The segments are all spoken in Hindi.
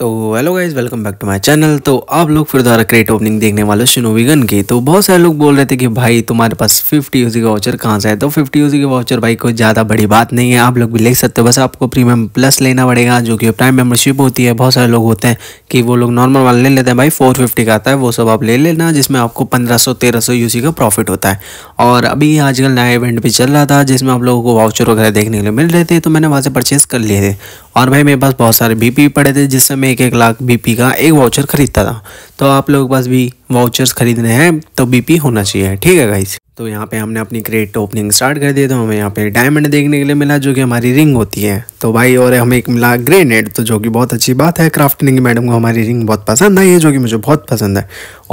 तो hello guys welcome back to my channel तो आप लोग फिर द्वारा क्रेट ओपनिंग देखने वाले शिनोविगन की तो बहुत सारे लोग बोल रहे थे कि भाई तुम्हारे पास 50 यूजी का वाउचर कहाँ से है तो 50 यूजी के वाउचर भाई कोई ज़्यादा बड़ी बात नहीं है आप लोग भी ले सकते हो बस आपको प्रीमियम प्लस लेना पड़ेगा जो कि प्राइम मेम्बरशिप होती है बहुत सारे लोग होते हैं कि वो लोग नॉर्मल वाला ले लेते हैं भाई फोर का आता है वो सब आप ले लेना जिसमें आपको पंद्रह सौ तेरह का प्रॉफिट होता है और अभी आजकल नया इवेंट भी चल रहा था जिसमें आप लोगों को वाउचर वगैरह देखने के लिए मिल रहे थे तो मैंने वहाँ से परचेज़ कर लिए थे और भाई मेरे पास बहुत सारे बी पड़े थे जिससे मैं एक एक लाख बीपी का एक वाउचर खरीदता था तो आप लोगों के पास भी वाउचर्स खरीदने हैं तो बीपी होना चाहिए ठीक है गाइस तो यहाँ पे हमने अपनी क्रेट ओपनिंग स्टार्ट कर दी तो हमें यहाँ पे डायमंड देखने के लिए मिला जो कि हमारी रिंग होती है तो भाई और हमें एक मिला ग्रेनेड तो जो कि बहुत अच्छी बात है क्राफ्टिंग की मैडम को हमारी रिंग बहुत पसंद आई है जो कि मुझे बहुत पसंद है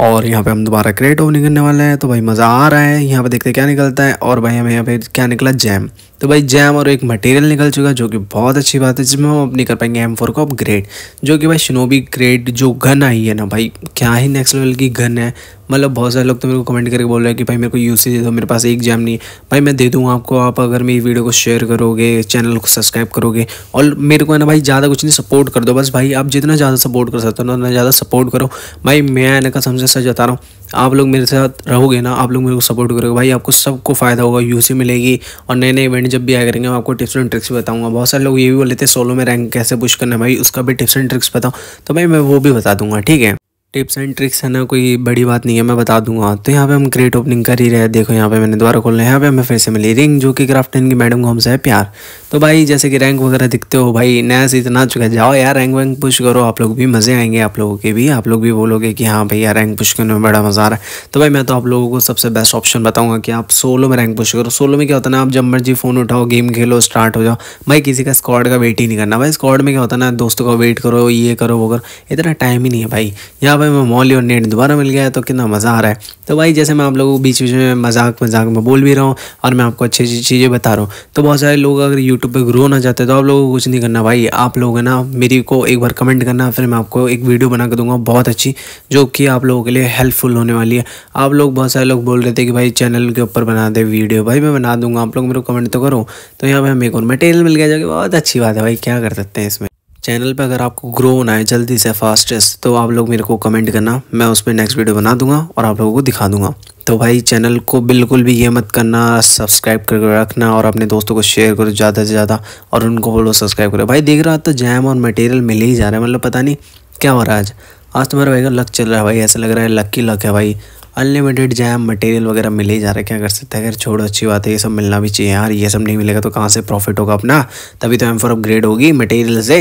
और यहाँ पे हम दोबारा क्रेट ओपनिंग करने वाले हैं तो भाई मज़ा आ रहा है यहाँ पे देखते क्या निकलता है और भाई हमें यहाँ पे क्या निकला जैम तो भाई जैम और एक मटेरियल निकल चुका जो कि बहुत अच्छी बात है जिसमें हम अपनी कर पाएंगे एम फोर को अपग्रेड जो कि भाई शनोबी ग्रेड जो गन आई है ना भाई क्या ही नेक्स्ट लेवल की गन है मतलब बहुत सारे लोग तो मेरे को कमेंट करके बोल रहे हैं कि भाई मेरे को यूसी दे दो मेरे पास एक जैम नहीं है भाई मैं दे दूँगा आपको आप अगर मेरी वीडियो को शेयर करोगे चैनल को सब्सक्राइब करोगे और मेरे को है ना भाई ज़्यादा कुछ नहीं सपोर्ट कर दो बस भाई आप जितना ज़्यादा सपोर्ट कर सकते हो उतना ज़्यादा सपोर्ट करो भाई मैं ना कसम समझ सच रहा हूँ आप लोग मेरे साथ रहोगे ना आप लोग मेरे को सपोर्ट करोगे भाई आपको सबको फ़ायदा होगा यूसी मिलेगी और नए नए इवेंट जब भी आया करेंगे मैं आपको टिप्स एंड ट्रिक्स बताऊंगा बहुत सारे लोग ये भी बोले थे सोलो में रैंक कैसे पुश करना है भाई उसका भी टिप्स एंड ट्रिक्स बताओ तो भाई मैं वो भी बता दूंगा ठीक है टिप्स एंड ट्रिक्स है ना कोई बड़ी बात नहीं है मैं बता दूंगा तो यहाँ पे हम क्रेट ओपनिंग कर ही रहे हैं देखो यहाँ पे मैंने दोबारा खोलना है यहाँ पे हमें फिर से मिली रिंग जो कि क्राफ्टन की मैडम को हमसे है प्यार तो भाई जैसे कि रैंक वगैरह दिखते हो भाई नया से आ चुका जाओ यार रैंक वैंक पुश करो आप लोग भी मज़े आएंगे आप लोगों के भी आप लोग भी बोलोगे कि हाँ यार रैंक पुश करने में बड़ा मज़ा आ रहा है तो भाई मैं तो आप लोगों को सबसे बेस्ट ऑप्शन बताऊँगा कि आप सोलो में रैंक पुश करो सोलो में क्या होता है ना आप जब मर्जी फ़ोन उठाओ गेम खेलो स्टार्ट हो जाओ भाई किसी का स्कॉड का वेट ही नहीं करना भाई स्क्वाड में क्या होता है ना दोस्तों का वेट करो ये करो वो करो इतना टाइम ही नहीं है भाई यहाँ पर भाई मैं मॉल और नेट दोबारा मिल गया है तो कितना मज़ा आ रहा है तो भाई जैसे मैं आप लोगों को बीच बीच में मजाक मजाक में बोल भी रहा हूँ और मैं आपको अच्छी अच्छी चीज़ें बता रहा हूँ तो बहुत सारे लोग अगर यूट्यूब पर ग्रो ना चाहते तो आप लोगों को कुछ नहीं करना भाई आप लोग है ना मेरी को एक बार कमेंट करना फिर मैं आपको एक वीडियो बना के दूंगा बहुत अच्छी जो कि आप लोगों के लिए हेल्पफुल होने वाली है आप लोग बहुत सारे लोग बोल रहे थे कि भाई चैनल के ऊपर बना दे वीडियो भाई मैं बना दूंगा आप लोग मेरे को कमेंट तो करो तो यहाँ पर हमें एक और मटेरियल मिल गया जो कि बहुत अच्छी बात है भाई क्या कर सकते हैं इसमें चैनल पे अगर आपको ग्रो होना है जल्दी से फास्टेस्ट तो आप लोग मेरे को कमेंट करना मैं उस पर नेक्स्ट वीडियो बना दूंगा और आप लोगों को दिखा दूंगा तो भाई चैनल को बिल्कुल भी ये मत करना सब्सक्राइब करके रखना और अपने दोस्तों को शेयर करो ज़्यादा से ज़्यादा और उनको बोलो सब्सक्राइब करो भाई देख रहा तो जैम और मटेरियल मिल ही जा रहा है मतलब पता नहीं क्या हो रहा है आज आज तुम्हारा तो भाई का लक चल रहा है भाई ऐसा लग रहा है लक ही लक है भाई अनलिमिटेड जैम मटेरियल वगैरह मिल ही जा रहा है क्या कर सकते हैं अगर छोड़ो अच्छी बात है ये सब मिलना भी चाहिए यार ये सब नहीं मिलेगा तो कहाँ से प्रॉफिट होगा अपना तभी तो एम फॉर अपग्रेड होगी मटेरियल से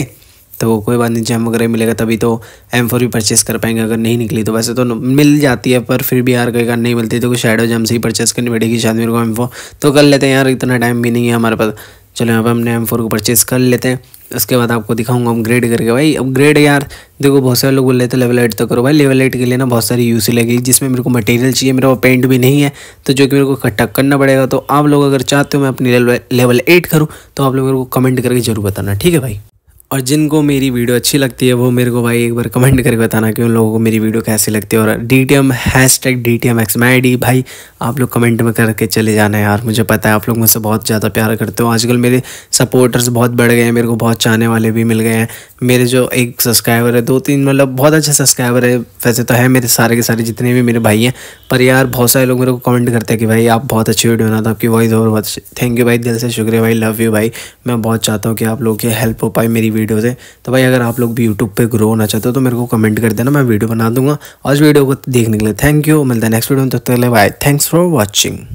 तो कोई बात नहीं जैम वगैरह मिलेगा तभी तो एम फोर भी परचेस कर पाएंगे अगर नहीं निकली तो वैसे तो मिल जाती है पर फिर भी यार कई बार नहीं मिलती तो शेडो जैम से ही परचेस करनी पड़ेगी शायद मेरे को एम फोर तो कर लेते हैं यार इतना टाइम भी नहीं है हमारे पास चलो यहाँ पर हमने एम फोर को परचेस कर लेते हैं उसके बाद आपको दिखाऊंगा अपग्रेड करके भाई अपग्रेड यार देखो बहुत सारे लोग बोल रहे थे लेवल एट तो करो भाई लेवल एट के लिए ना बहुत सारी यूसी लगेगी जिसमें मेरे को मटेरियल चाहिए मेरा वो पेंट भी नहीं है तो जो कि मेरे को इकट्ठा करना पड़ेगा तो आप लोग अगर चाहते हो मैं अपनी लेवल एट करूँ तो आप लोग मेरे को कमेंट करके जरूर बताना ठीक है भाई और जिनको मेरी वीडियो अच्छी लगती है वो मेरे को भाई एक बार कमेंट करके बताना कि उन लोगों को मेरी वीडियो कैसी लगती है और D T M hashtag D T M X my D भाई आप लोग कमेंट में करके चले जाना यार मुझे पता है आप लोग मुझसे बहुत ज़्यादा प्यार करते हो आजकल मेरे सपोर्टर्स बहुत बढ़ गए हैं मेरे को बहुत चाहने वाले भी मिल गए हैं मेरे जो एक सब्सक्राइबर है दो तीन मतलब बहुत अच्छे सब्सक्राइबर है वैसे तो है मेरे सारे के सारे जितने भी मेरे भाई हैं पर यार बहुत सारे लोग मेरे को कमेंट करते हैं कि भाई आप बहुत अच्छी वीडियो बनाते हो आपकी वॉइस और बहुत थैंक यू भाई दिल से शुक्रिया भाई लव यू भाई मैं बहुत चाहता हूँ कि आप लोग की हेल्प हो पाई मेरी वीडियोस है तो भाई अगर आप लोग भी यूट्यूब पे ग्रो होना चाहते हो तो मेरे को कमेंट कर देना मैं वीडियो बना दूंगा और वीडियो को देखने के लिए थैंक यू मिलता है नेक्स्ट वीडियो में तब तक बाय थैंक्स फॉर वॉचिंग